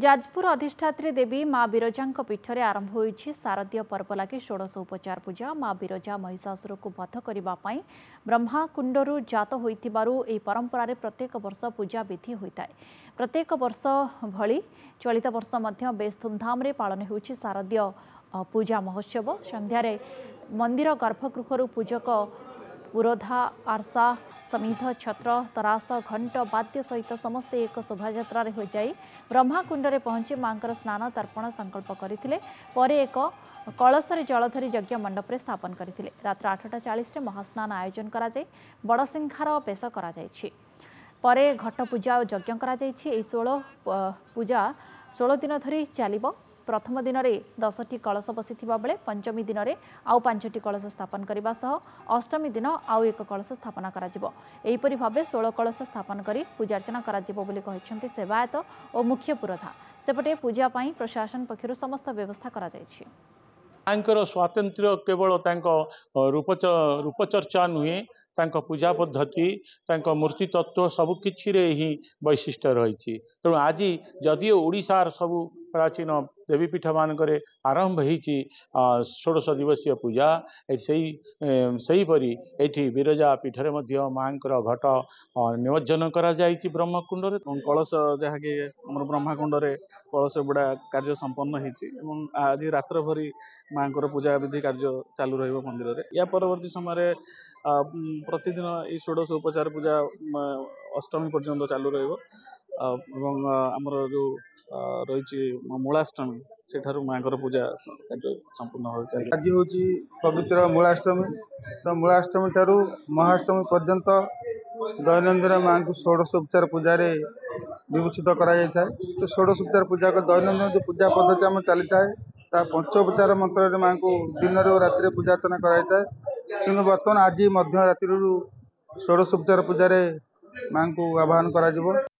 ଯାଜପୁର ଅଧିଷ୍ଠାତ୍ରୀ ଦେବୀ ମା ବିରଜାଙ୍କ ପୀଠରେ ଆରମ୍ଭ ହୋଇଛି ଶାରଦୀୟ ପର୍ବ ଲାଗି ଷୋଡ଼ଶ ଉପଚାର ପୂଜା ମା ବିରଜା ମହିଷାସୁରକୁ ବଧ କରିବା ପାଇଁ ବ୍ରହ୍ମାକୁଣ୍ଡରୁ ଜାତ ହୋଇଥିବାରୁ ଏହି ପରମ୍ପରାରେ ପ୍ରତ୍ୟେକ ବର୍ଷ ପୂଜା ବିଧି ହୋଇଥାଏ ପ୍ରତ୍ୟେକ ବର୍ଷ ଭଳି ଚଳିତ ବର୍ଷ ମଧ୍ୟ ବେଶ ଧୁମ୍ଧାମ୍ରେ ପାଳନ ହେଉଛି ଶାରଦୀୟ ପୂଜା ମହୋତ୍ସବ ସନ୍ଧ୍ୟାରେ ମନ୍ଦିର ଗର୍ଭଗୃହରୁ ପୂଜକ ପୁରଧା ଆର୍ସା ସମିଧ ଛତ୍ର ତରାସ ଘଣ୍ଟ ବାଦ୍ୟ ସହିତ ସମସ୍ତେ ଏକ ଶୋଭାଯାତ୍ରାରେ ହୋଇଯାଇ ବ୍ରହ୍ମାକୁଣ୍ଡରେ ପହଞ୍ଚି ମାଙ୍କର ସ୍ନାନ ତର୍ପଣ ସଂକଳ୍ପ କରିଥିଲେ ପରେ ଏକ କଳସରେ ଜଳଧରି ଯଜ୍ଞ ମଣ୍ଡପରେ ସ୍ଥାପନ କରିଥିଲେ ରାତ୍ର ଆଠଟା ଚାଳିଶରେ ମହାସ୍ନାନ ଆୟୋଜନ କରାଯାଇ ବଡ଼ସିଂହାର ବେଶ କରାଯାଇଛି ପରେ ଘଟ ପୂଜା ଓ ଯଜ୍ଞ କରାଯାଇଛି ଏହି ଷୋହଳ ପୂଜା ଷୋହଳ ଦିନ ଧରି ଚାଲିବ ପ୍ରଥମ ଦିନରେ ଦଶଟି କଳସ ବସିଥିବା ବେଳେ ପଞ୍ଚମୀ ଦିନରେ ଆଉ ପାଞ୍ଚଟି କଳସ ସ୍ଥାପନ କରିବା ସହ ଅଷ୍ଟମୀ ଦିନ ଆଉ ଏକ କଳସ ସ୍ଥାପନ କରାଯିବ ଏହିପରି ଭାବେ ଷୋଳ କଳସ ସ୍ଥାପନ କରି ପୂଜାର୍ଚ୍ଚନା କରାଯିବ ବୋଲି କହିଛନ୍ତି ସେବାୟତ ଓ ମୁଖ୍ୟ ପୁରଧା ସେପଟେ ପୂଜା ପାଇଁ ପ୍ରଶାସନ ପକ୍ଷରୁ ସମସ୍ତ ବ୍ୟବସ୍ଥା କରାଯାଇଛି ତାଙ୍କର ସ୍ୱାତନ୍ତ୍ର୍ୟ କେବଳ ତାଙ୍କ ରୂପଚର୍ଚ୍ଚା ନୁହେଁ ତାଙ୍କ ପୂଜା ପଦ୍ଧତି ତାଙ୍କ ମୂର୍ତ୍ତି ତତ୍ତ୍ୱ ସବୁକିଛିରେ ହିଁ ବୈଶିଷ୍ଟ୍ୟ ରହିଛି ତେଣୁ ଆଜି ଯଦିଓ ଓଡ଼ିଶାର ସବୁ ପ୍ରାଚୀନ ଦେବୀ ଦେବୀପୀଠମାନଙ୍କରେ ଆରମ୍ଭ ହେଇଛି ଷୋଡ଼ଶ ଦିବସୀୟ ପୂଜା ସେଇ ସେହିପରି ଏଇଠି ବିରଜା ପୀଠରେ ମଧ୍ୟ ମାଆଙ୍କର ଘଟ ନିମଜ୍ଜନ କରାଯାଇଛି ବ୍ରହ୍ମକୁଣ୍ଡରେ ଏବଂ କଳସ ଯାହାକି ଆମର ବ୍ରହ୍ମାକୁଣ୍ଡରେ କଳସ ବୁଡ଼ା କାର୍ଯ୍ୟ ସମ୍ପନ୍ନ ହେଇଛି ଏବଂ ଆଜି ରାତ୍ର ଭରି ମାଆଙ୍କର ପୂଜାବିଧି କାର୍ଯ୍ୟ ଚାଲୁ ରହିବ ମନ୍ଦିରରେ ଏହା ପରବର୍ତ୍ତୀ ସମୟରେ ପ୍ରତିଦିନ ଏଇ ଷୋଡ଼ଶ ଉପଚାର ପୂଜା ଅଷ୍ଟମୀ ପର୍ଯ୍ୟନ୍ତ ଚାଲୁ ରହିବ ଏବଂ ଆମର ଯେଉଁ ରହିଛି ମୂଳାଷ୍ଟମୀ ସେଠାରୁ ମାଆଙ୍କର ପୂଜା କାର୍ଯ୍ୟ ସମ୍ପୂର୍ଣ୍ଣ ହୋଇଥାଏ ଆଜି ହେଉଛି ପବିତ୍ର ମୂଳାଷ୍ଟମୀ ତ ମୂଳାଷ୍ଟମୀ ଠାରୁ ମହାଷ୍ଟମୀ ପର୍ଯ୍ୟନ୍ତ ଦୈନନ୍ଦିନ ମାଆଙ୍କୁ ଉପଚାର ପୂଜାରେ ବିଭୂଷିତ କରାଯାଇଥାଏ ତ ଉପଚାର ପୂଜାକୁ ଦୈନନ୍ଦିନ ଯେଉଁ ପୂଜା ପଦ୍ଧତି ଆମର ଚାଲିଥାଏ ତା ପଞ୍ଚୋପଚାର ମନ୍ତ୍ରରେ ମାଆଙ୍କୁ ଦିନରେ ଓ ରାତିରେ ପୂଜା ଅର୍ଚ୍ଚନା କରାଯାଇଥାଏ କିନ୍ତୁ ବର୍ତ୍ତମାନ ଆଜି ମଧ୍ୟ ରାତିରୁ ଉପଚାର ପୂଜାରେ ମାଆଙ୍କୁ ଆବାହନ କରାଯିବ